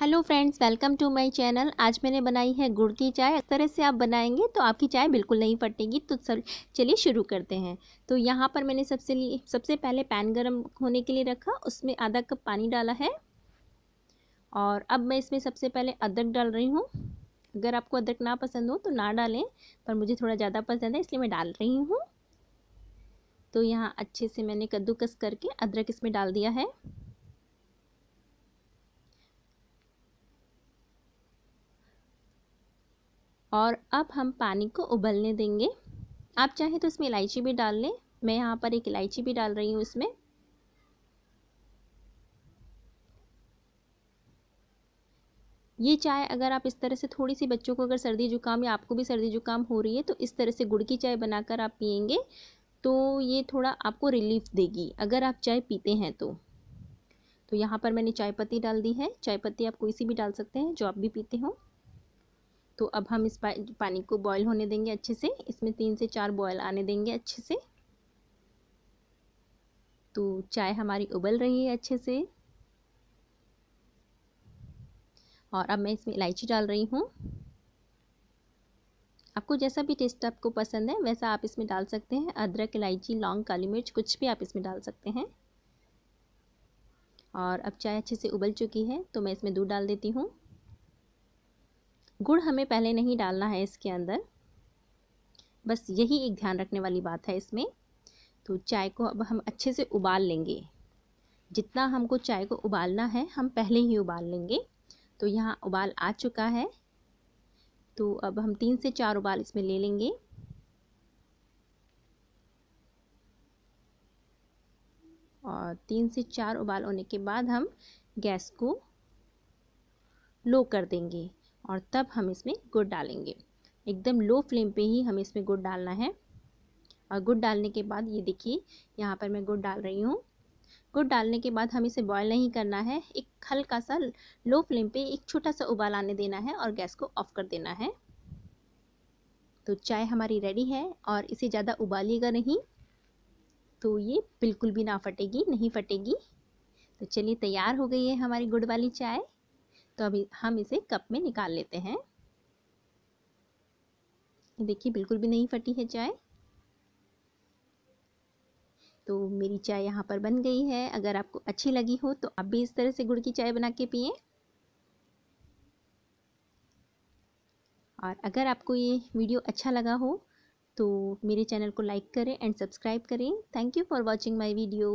hello friends welcome to my channel आज मैंने बनाई है गुड़ की चाय इस तरह से आप बनाएंगे तो आपकी चाय बिल्कुल नहीं फटेगी तो सर चलिए शुरू करते हैं तो यहाँ पर मैंने सबसे लिए सबसे पहले पैन गरम होने के लिए रखा उसमें आधा कप पानी डाला है और अब मैं इसमें सबसे पहले अदरक डाल रही हूँ अगर आपको अदरक ना पसंद हो तो ना डालें पर मुझे थोड़ा ज़्यादा पसंद है इसलिए मैं डाल रही हूँ तो यहाँ अच्छे से मैंने कद्दूकस करके अदरक इसमें डाल दिया है और अब हम पानी को उबलने देंगे आप चाहें तो इसमें इलायची भी डाल लें मैं यहाँ पर एक इलायची भी डाल रही हूँ इसमें ये चाय अगर आप इस तरह से थोड़ी सी बच्चों को अगर सर्दी जुकाम या आपको भी सर्दी जुकाम हो रही है तो इस तरह से गुड़ की चाय बनाकर आप पियेंगे तो ये थोड़ा आपको रिलीफ देगी अगर आप चाय पीते हैं तो तो यहाँ पर मैंने चाय पत्ती डाल दी है चाय पत्ती आप कोई सी भी डाल सकते हैं जो आप भी पीते हों तो अब हम इस पानी को बॉयल होने देंगे अच्छे से इसमें तीन से चार बॉयल आने देंगे अच्छे से तो चाय हमारी उबल रही है अच्छे से और अब मैं इसमें इलायची डाल रही हूँ आपको जैसा भी टेस्ट आपको पसंद है वैसा आप इसमें डाल सकते हैं अदरक इलायची लौंग काली मिर्च कुछ भी आप इसमें डाल सकते हैं और अब चाय अच्छे से उबल चुकी है तो मैं इसमें दूध डाल देती हूँ गुड़ हमें पहले नहीं डालना है इसके अंदर बस यही एक ध्यान रखने वाली बात है इसमें तो चाय को अब हम अच्छे से उबाल लेंगे जितना हमको चाय को उबालना है हम पहले ही उबाल लेंगे तो यहाँ उबाल आ चुका है तो अब हम तीन से चार उबाल इसमें ले लेंगे और तीन से चार उबाल होने के बाद हम गैस को लो कर देंगे और तब हम इसमें गुड़ डालेंगे एकदम लो फ्लेम पे ही हमें इसमें गुड़ डालना है और गुड़ डालने के बाद ये देखिए यहाँ पर मैं गुड़ डाल रही हूँ गुड़ डालने के बाद हम इसे बॉयल नहीं करना है एक हल्का सा लो फ्लेम पे एक छोटा सा उबाल आने देना है और गैस को ऑफ कर देना है तो चाय हमारी रेडी है और इसे ज़्यादा उबालिएगा नहीं तो ये बिल्कुल भी ना फटेगी नहीं फटेगी तो चलिए तैयार हो गई है हमारी गुड़ वाली चाय तो अभी हम इसे कप में निकाल लेते हैं देखिए बिल्कुल भी नहीं फटी है चाय तो मेरी चाय यहाँ पर बन गई है अगर आपको अच्छी लगी हो तो आप भी इस तरह से गुड़ की चाय बना के पिए और अगर आपको ये वीडियो अच्छा लगा हो तो मेरे चैनल को लाइक करें एंड सब्सक्राइब करें thank you for watching my video